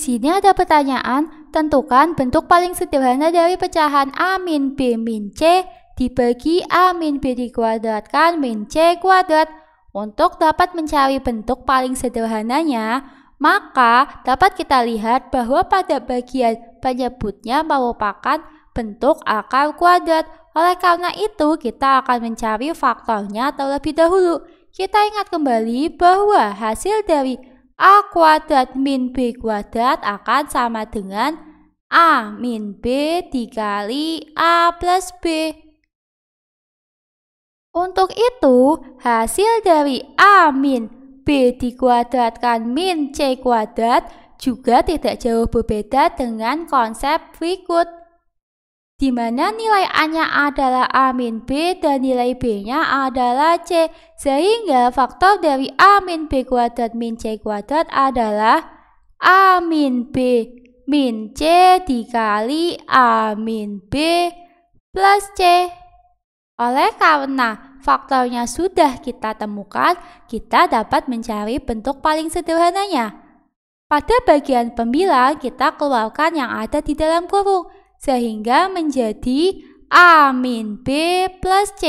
sini ada pertanyaan, tentukan bentuk paling sederhana dari pecahan A min B min C dibagi A min B dikuadratkan min C kuadrat. Untuk dapat mencari bentuk paling sederhananya, maka dapat kita lihat bahwa pada bagian penyebutnya merupakan bentuk akar kuadrat. Oleh karena itu, kita akan mencari faktornya terlebih dahulu. Kita ingat kembali bahwa hasil dari A kuadrat min B kuadrat akan sama dengan A min B dikali A plus B. Untuk itu, hasil dari A min B dikuadratkan min C kuadrat juga tidak jauh berbeda dengan konsep berikut di mana nilai A-nya adalah A min B dan nilai B-nya adalah C, sehingga faktor dari A min B kuadrat min C kuadrat adalah A min B min C dikali A min B plus C. Oleh karena faktornya sudah kita temukan, kita dapat mencari bentuk paling sederhananya. Pada bagian pembilang, kita keluarkan yang ada di dalam kurung, sehingga menjadi A min B plus C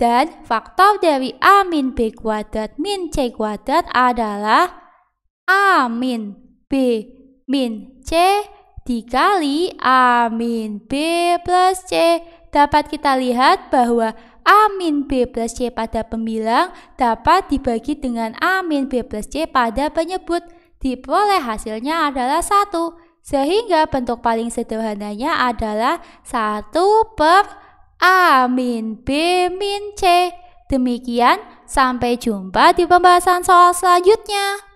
dan faktor dari A min B kuadrat min C kuadrat adalah A min B min C dikali A min B plus C dapat kita lihat bahwa A min B plus C pada pembilang dapat dibagi dengan A min B plus C pada penyebut. Diperoleh hasilnya adalah satu sehingga bentuk paling sederhananya adalah 1 per A min B min C. Demikian, sampai jumpa di pembahasan soal selanjutnya.